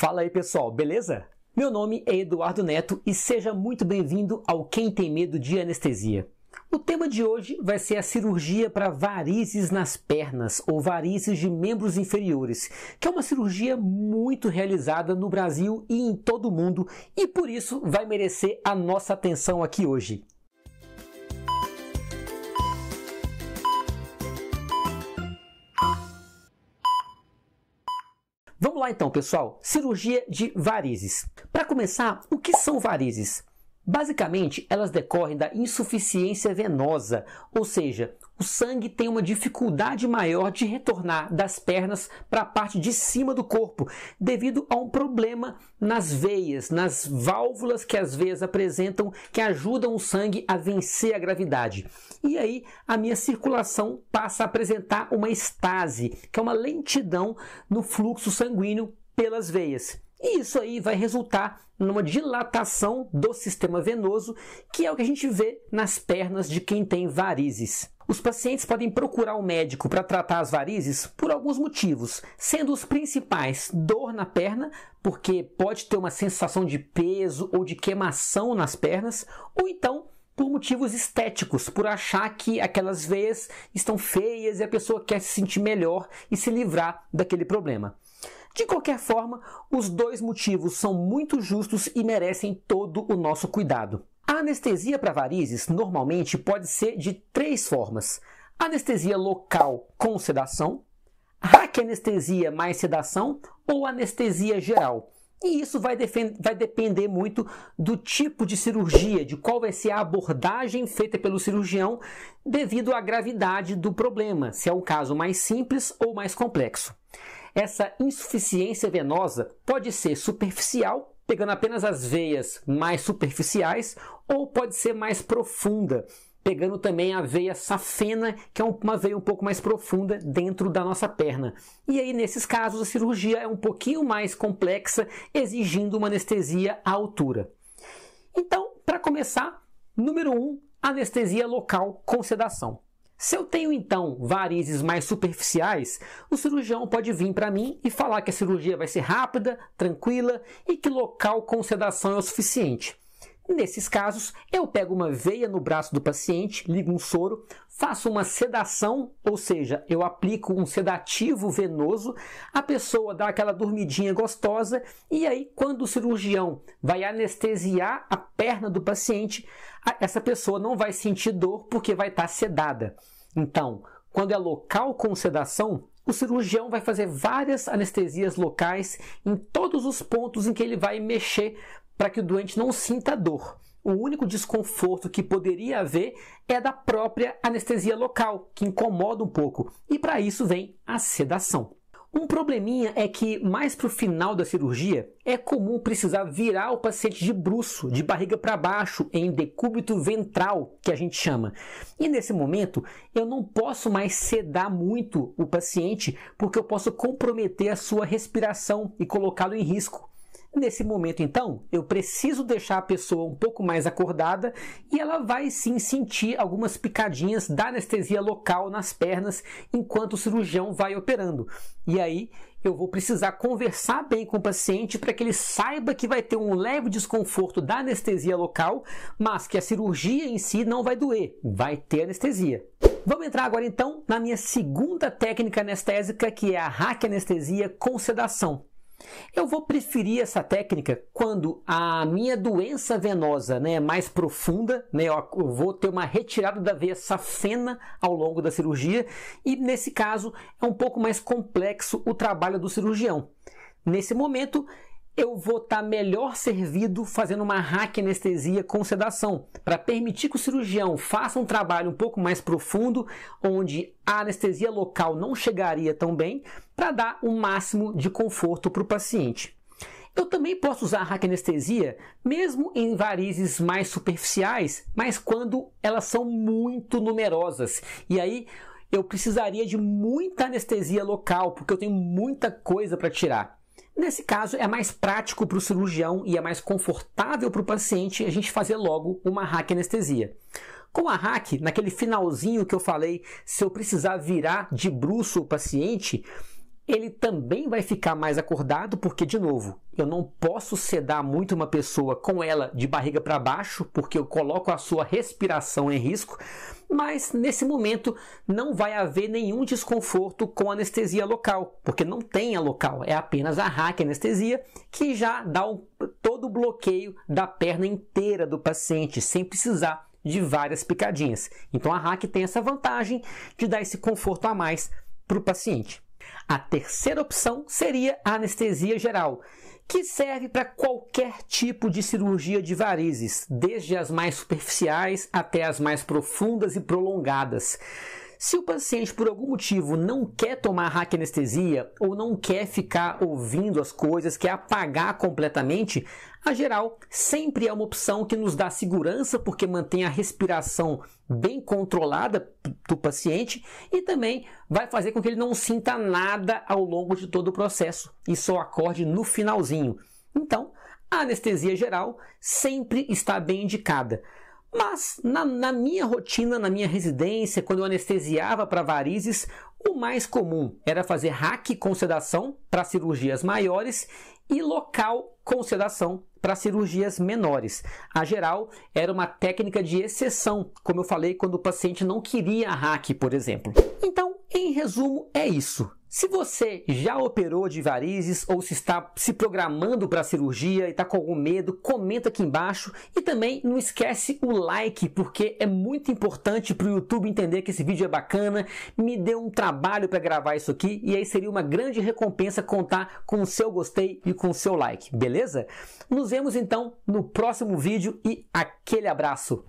Fala aí pessoal, beleza? Meu nome é Eduardo Neto e seja muito bem-vindo ao Quem Tem Medo de Anestesia. O tema de hoje vai ser a cirurgia para varizes nas pernas ou varizes de membros inferiores, que é uma cirurgia muito realizada no Brasil e em todo o mundo e por isso vai merecer a nossa atenção aqui hoje. Vamos lá então, pessoal. Cirurgia de varizes. Para começar, o que são varizes? Basicamente, elas decorrem da insuficiência venosa, ou seja, o sangue tem uma dificuldade maior de retornar das pernas para a parte de cima do corpo, devido a um problema nas veias, nas válvulas que as veias apresentam que ajudam o sangue a vencer a gravidade. E aí a minha circulação passa a apresentar uma estase, que é uma lentidão no fluxo sanguíneo pelas veias. E isso aí vai resultar numa dilatação do sistema venoso, que é o que a gente vê nas pernas de quem tem varizes. Os pacientes podem procurar o médico para tratar as varizes por alguns motivos, sendo os principais dor na perna, porque pode ter uma sensação de peso ou de queimação nas pernas, ou então por motivos estéticos, por achar que aquelas veias estão feias e a pessoa quer se sentir melhor e se livrar daquele problema. De qualquer forma, os dois motivos são muito justos e merecem todo o nosso cuidado. A anestesia para varizes normalmente pode ser de três formas: anestesia local com sedação, raquianestesia mais sedação ou anestesia geral. E isso vai, vai, depender muito do tipo de cirurgia, de qual vai ser a abordagem feita pelo cirurgião devido à gravidade do problema, se é um caso mais simples ou mais complexo. Essa insuficiência venosa pode ser superficial pegando apenas as veias mais superficiais, ou pode ser mais profunda, pegando também a veia safena, que é uma veia um pouco mais profunda dentro da nossa perna. E aí, nesses casos, a cirurgia é um pouquinho mais complexa, exigindo uma anestesia à altura. Então, para começar, número 1, um, anestesia local com sedação. Se eu tenho então varizes mais superficiais, o cirurgião pode vir para mim e falar que a cirurgia vai ser rápida, tranquila e que local com sedação é o suficiente. Nesses casos, eu pego uma veia no braço do paciente, ligo um soro, faço uma sedação, ou seja, eu aplico um sedativo venoso, a pessoa dá aquela dormidinha gostosa e aí, quando o cirurgião vai anestesiar a perna do paciente, essa pessoa não vai sentir dor porque vai estar tá sedada. Então, quando é local com sedação, o cirurgião vai fazer várias anestesias locais em todos os pontos em que ele vai mexer para que o doente não sinta dor. O único desconforto que poderia haver é da própria anestesia local, que incomoda um pouco, e para isso vem a sedação. Um probleminha é que, mais para o final da cirurgia, é comum precisar virar o paciente de bruço, de barriga para baixo, em decúbito ventral, que a gente chama. E nesse momento, eu não posso mais sedar muito o paciente, porque eu posso comprometer a sua respiração e colocá-lo em risco. Nesse momento, então, eu preciso deixar a pessoa um pouco mais acordada e ela vai sim sentir algumas picadinhas da anestesia local nas pernas enquanto o cirurgião vai operando. E aí eu vou precisar conversar bem com o paciente para que ele saiba que vai ter um leve desconforto da anestesia local, mas que a cirurgia em si não vai doer, vai ter anestesia. Vamos entrar agora então na minha segunda técnica anestésica, que é a hack anestesia com sedação. Eu vou preferir essa técnica quando a minha doença venosa né, é mais profunda, né, eu vou ter uma retirada da veia safena ao longo da cirurgia e, nesse caso, é um pouco mais complexo o trabalho do cirurgião. Nesse momento, eu vou estar tá melhor servido fazendo uma raquianestesia com sedação, para permitir que o cirurgião faça um trabalho um pouco mais profundo, onde a anestesia local não chegaria tão bem, para dar o máximo de conforto para o paciente. Eu também posso usar a raquianestesia mesmo em varizes mais superficiais, mas quando elas são muito numerosas. E aí eu precisaria de muita anestesia local, porque eu tenho muita coisa para tirar. Nesse caso, é mais prático para o cirurgião e é mais confortável para o paciente a gente fazer logo uma hack anestesia. Com a hack, naquele finalzinho que eu falei, se eu precisar virar de bruxo o paciente, ele também vai ficar mais acordado, porque, de novo, eu não posso sedar muito uma pessoa com ela de barriga para baixo, porque eu coloco a sua respiração em risco, mas nesse momento não vai haver nenhum desconforto com anestesia local, porque não tem a local, é apenas a hack anestesia que já dá todo o bloqueio da perna inteira do paciente, sem precisar de várias picadinhas. Então a hack tem essa vantagem de dar esse conforto a mais para o paciente. A terceira opção seria a anestesia geral, que serve para qualquer tipo de cirurgia de varizes, desde as mais superficiais até as mais profundas e prolongadas se o paciente, por algum motivo, não quer tomar anestesia ou não quer ficar ouvindo as coisas, quer apagar completamente, a geral sempre é uma opção que nos dá segurança porque mantém a respiração bem controlada do paciente e também vai fazer com que ele não sinta nada ao longo de todo o processo e só acorde no finalzinho. Então, a anestesia geral sempre está bem indicada. Mas na, na minha rotina, na minha residência, quando eu anestesiava para varizes, o mais comum era fazer hack com sedação para cirurgias maiores e local com sedação para cirurgias menores. A geral era uma técnica de exceção, como eu falei, quando o paciente não queria hack, por exemplo. Então, em resumo, é isso. Se você já operou de varizes ou se está se programando para a cirurgia e está com algum medo, comenta aqui embaixo e também não esquece o like, porque é muito importante para o YouTube entender que esse vídeo é bacana, me deu um trabalho para gravar isso aqui e aí seria uma grande recompensa contar com o seu gostei e com o seu like, beleza? Nos vemos então no próximo vídeo e aquele abraço!